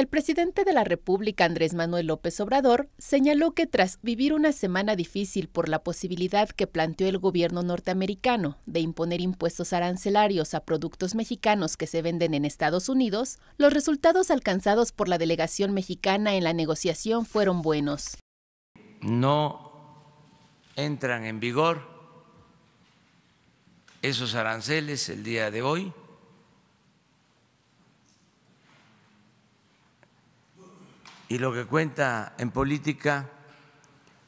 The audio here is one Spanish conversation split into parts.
El presidente de la República, Andrés Manuel López Obrador, señaló que tras vivir una semana difícil por la posibilidad que planteó el gobierno norteamericano de imponer impuestos arancelarios a productos mexicanos que se venden en Estados Unidos, los resultados alcanzados por la delegación mexicana en la negociación fueron buenos. No entran en vigor esos aranceles el día de hoy Y lo que cuenta en política,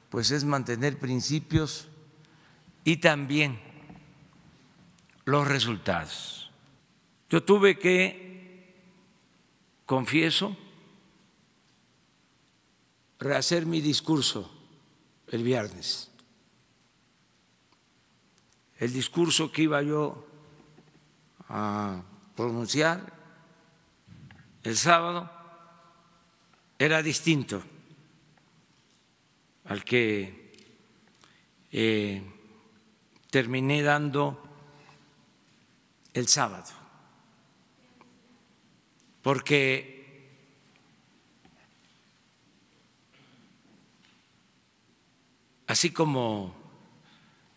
pues es mantener principios y también los resultados. Yo tuve que, confieso, rehacer mi discurso el viernes. El discurso que iba yo a pronunciar el sábado era distinto al que eh, terminé dando el sábado, porque así como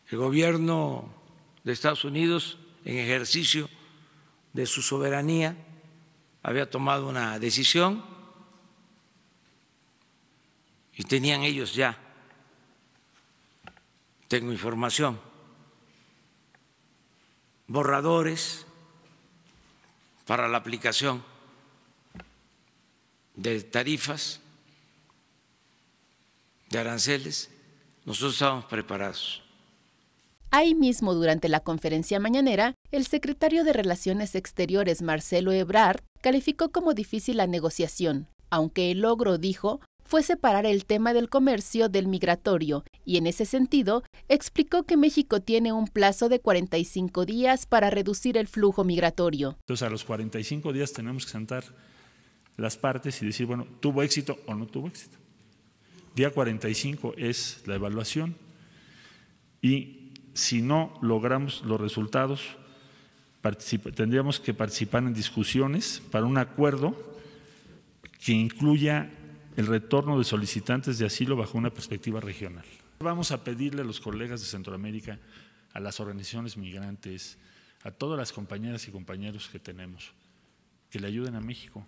el gobierno de Estados Unidos, en ejercicio de su soberanía, había tomado una decisión, y tenían ellos ya, tengo información, borradores para la aplicación de tarifas, de aranceles, nosotros estábamos preparados. Ahí mismo, durante la conferencia mañanera, el secretario de Relaciones Exteriores, Marcelo Ebrard, calificó como difícil la negociación, aunque el logro, dijo, fue separar el tema del comercio del migratorio, y en ese sentido explicó que México tiene un plazo de 45 días para reducir el flujo migratorio. Entonces a los 45 días tenemos que sentar las partes y decir, bueno, ¿tuvo éxito o no tuvo éxito? Día 45 es la evaluación y si no logramos los resultados, tendríamos que participar en discusiones para un acuerdo que incluya el retorno de solicitantes de asilo bajo una perspectiva regional. Vamos a pedirle a los colegas de Centroamérica, a las organizaciones migrantes, a todas las compañeras y compañeros que tenemos, que le ayuden a México.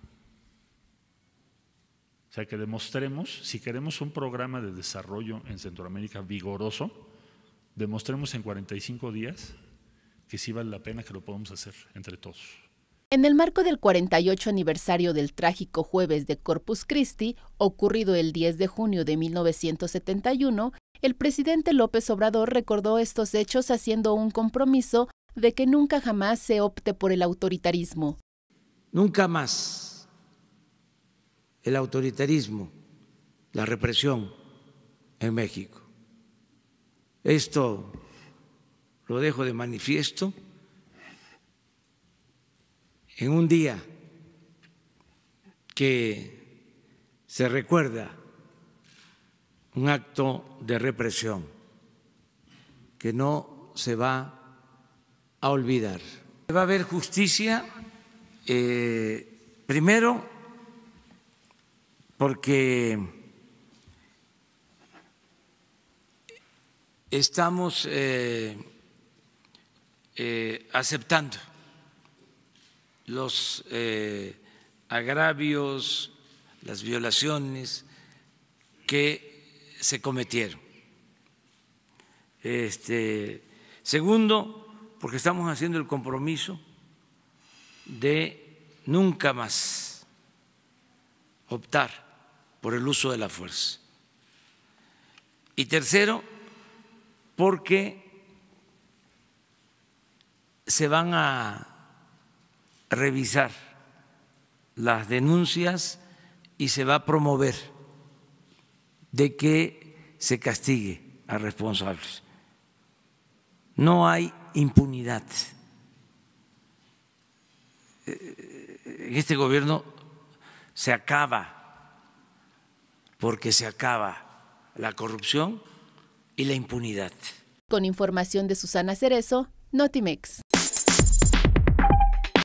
O sea, que demostremos, si queremos un programa de desarrollo en Centroamérica vigoroso, demostremos en 45 días que sí vale la pena que lo podamos hacer entre todos. En el marco del 48 aniversario del trágico jueves de Corpus Christi, ocurrido el 10 de junio de 1971, el presidente López Obrador recordó estos hechos haciendo un compromiso de que nunca jamás se opte por el autoritarismo. Nunca más el autoritarismo, la represión en México. Esto lo dejo de manifiesto en un día que se recuerda un acto de represión que no se va a olvidar. Va a haber justicia, eh, primero, porque estamos eh, eh, aceptando los eh, agravios, las violaciones que se cometieron. Este, segundo, porque estamos haciendo el compromiso de nunca más optar por el uso de la fuerza. Y tercero, porque se van a revisar las denuncias y se va a promover de que se castigue a responsables. No hay impunidad. En eh, este gobierno se acaba, porque se acaba la corrupción y la impunidad. Con información de Susana Cerezo, Notimex.